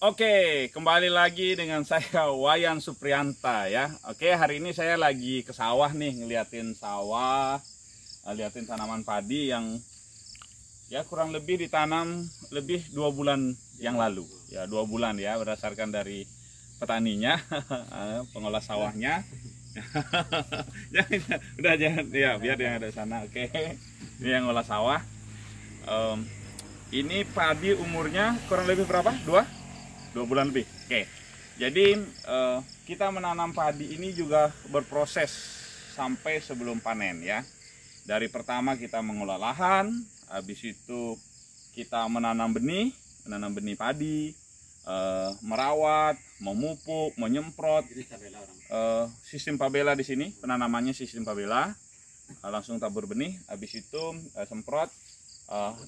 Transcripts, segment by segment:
Oke, kembali lagi dengan saya Wayan Suprianta ya. Oke, hari ini saya lagi ke sawah nih ngeliatin sawah, ngeliatin eh, tanaman padi yang ya kurang lebih ditanam lebih dua bulan yang lalu. Ya, dua bulan ya berdasarkan dari petaninya, pengolah sawahnya. ya, udah aja. ya biar yang ada sana. Oke. Ini yang ngolah sawah. Um, ini padi umurnya kurang lebih berapa? Dua? dua bulan lebih oke jadi uh, kita menanam padi ini juga berproses sampai sebelum panen ya dari pertama kita mengolah lahan habis itu kita menanam benih menanam benih padi uh, merawat memupuk menyemprot Uh, sistem pabela di sini penanamannya sistem pabela langsung tabur benih habis itu semprot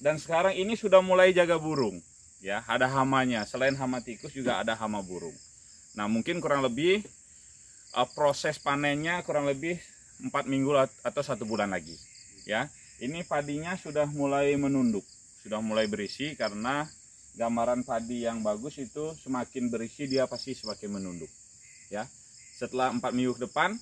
dan sekarang ini sudah mulai jaga burung ya ada hamanya selain hama tikus juga ada hama burung nah mungkin kurang lebih uh, proses panennya kurang lebih empat minggu atau satu bulan lagi ya ini padinya sudah mulai menunduk sudah mulai berisi karena gambaran padi yang bagus itu semakin berisi dia pasti semakin menunduk ya setelah empat minggu ke depan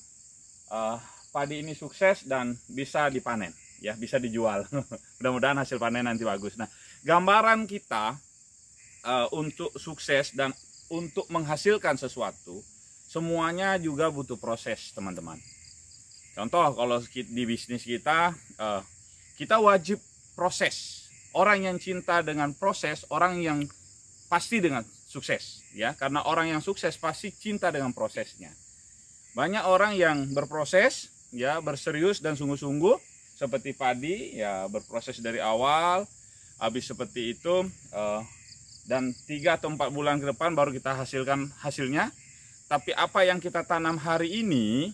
uh, padi ini sukses dan bisa dipanen ya bisa dijual mudah-mudahan hasil panen nanti bagus nah gambaran kita uh, untuk sukses dan untuk menghasilkan sesuatu semuanya juga butuh proses teman-teman contoh kalau di bisnis kita uh, kita wajib proses orang yang cinta dengan proses orang yang pasti dengan sukses ya karena orang yang sukses pasti cinta dengan prosesnya banyak orang yang berproses ya berserius dan sungguh-sungguh seperti padi ya berproses dari awal habis seperti itu uh, dan tiga atau empat bulan ke depan baru kita hasilkan hasilnya tapi apa yang kita tanam hari ini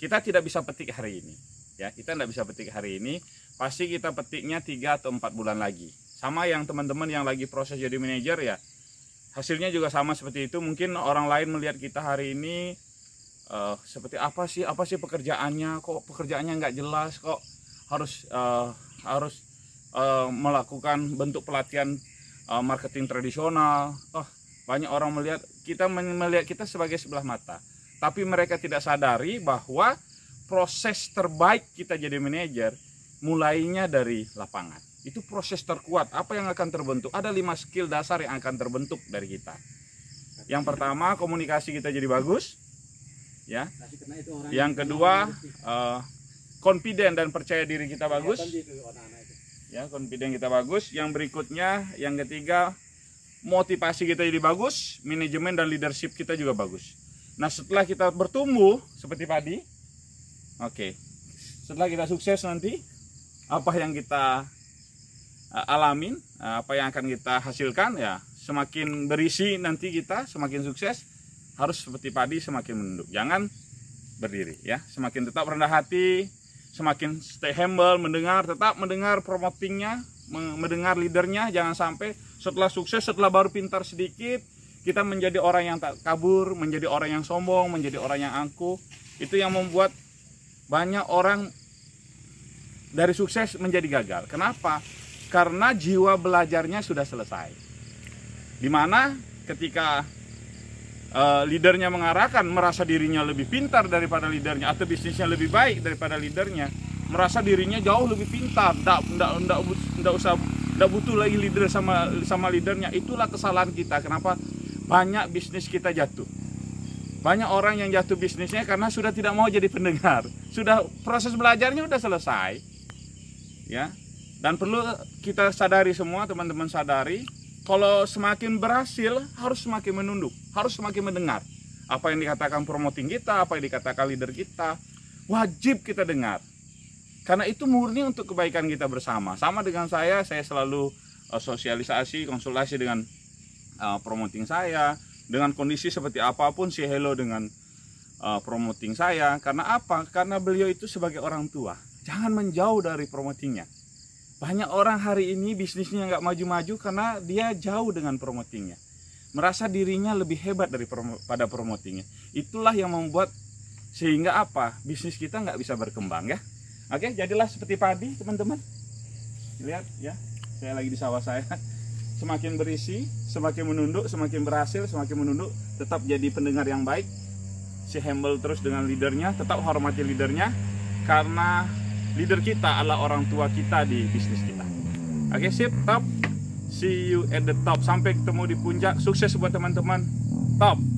kita tidak bisa petik hari ini ya kita tidak bisa petik hari ini pasti kita petiknya tiga atau empat bulan lagi sama yang teman-teman yang lagi proses jadi manajer ya hasilnya juga sama seperti itu mungkin orang lain melihat kita hari ini uh, seperti apa sih apa sih pekerjaannya kok pekerjaannya nggak jelas kok harus uh, harus eh, melakukan bentuk pelatihan uh, marketing tradisional oh banyak orang melihat kita melihat kita sebagai sebelah mata tapi mereka tidak sadari bahwa proses terbaik kita jadi manajer mulainya dari lapangan itu proses terkuat apa yang akan terbentuk ada lima skill dasar yang akan terbentuk dari kita yang pertama komunikasi kita jadi bagus ya yang kedua uh, confident dan percaya diri kita bagus ya confident kita bagus yang berikutnya yang ketiga motivasi kita jadi bagus manajemen dan leadership kita juga bagus nah setelah kita bertumbuh seperti padi oke okay. setelah kita sukses nanti apa yang kita eh, alamin eh, apa yang akan kita hasilkan ya semakin berisi nanti kita semakin sukses harus seperti padi semakin menunduk jangan berdiri ya semakin tetap rendah hati semakin stay humble, mendengar, tetap mendengar promotingnya, mendengar leadernya, jangan sampai setelah sukses, setelah baru pintar sedikit, kita menjadi orang yang tak kabur, menjadi orang yang sombong, menjadi orang yang angkuh. Itu yang membuat banyak orang dari sukses menjadi gagal. Kenapa? Karena jiwa belajarnya sudah selesai. Dimana ketika uh, leadernya mengarahkan merasa dirinya lebih pintar daripada leadernya atau bisnisnya lebih baik daripada leadernya merasa dirinya jauh lebih pintar tidak tidak tidak tidak usah tidak butuh lagi leader sama sama leadernya itulah kesalahan kita kenapa banyak bisnis kita jatuh banyak orang yang jatuh bisnisnya karena sudah tidak mau jadi pendengar sudah proses belajarnya sudah selesai ya dan perlu kita sadari semua teman-teman sadari kalau semakin berhasil harus semakin menunduk, harus semakin mendengar apa yang dikatakan promoting kita, apa yang dikatakan leader kita, wajib kita dengar. Karena itu murni untuk kebaikan kita bersama. Sama dengan saya, saya selalu eh, sosialisasi, konsultasi dengan eh, promoting saya, dengan kondisi seperti apapun si Hello dengan eh, promoting saya. Karena apa? Karena beliau itu sebagai orang tua, jangan menjauh dari promotingnya banyak orang hari ini bisnisnya nggak maju-maju karena dia jauh dengan promotingnya. Merasa dirinya lebih hebat daripada promotingnya. Itulah yang membuat sehingga apa? Bisnis kita nggak bisa berkembang ya. Oke, jadilah seperti padi teman-teman. Lihat ya, saya lagi di sawah saya. Semakin berisi, semakin menunduk, semakin berhasil, semakin menunduk, tetap jadi pendengar yang baik. Si humble terus dengan leadernya, tetap hormati leadernya. Karena leader kita adalah orang tua kita di bisnis kita. Oke, okay, sip, top. See you at the top. Sampai ketemu di puncak. Sukses buat teman-teman. Top.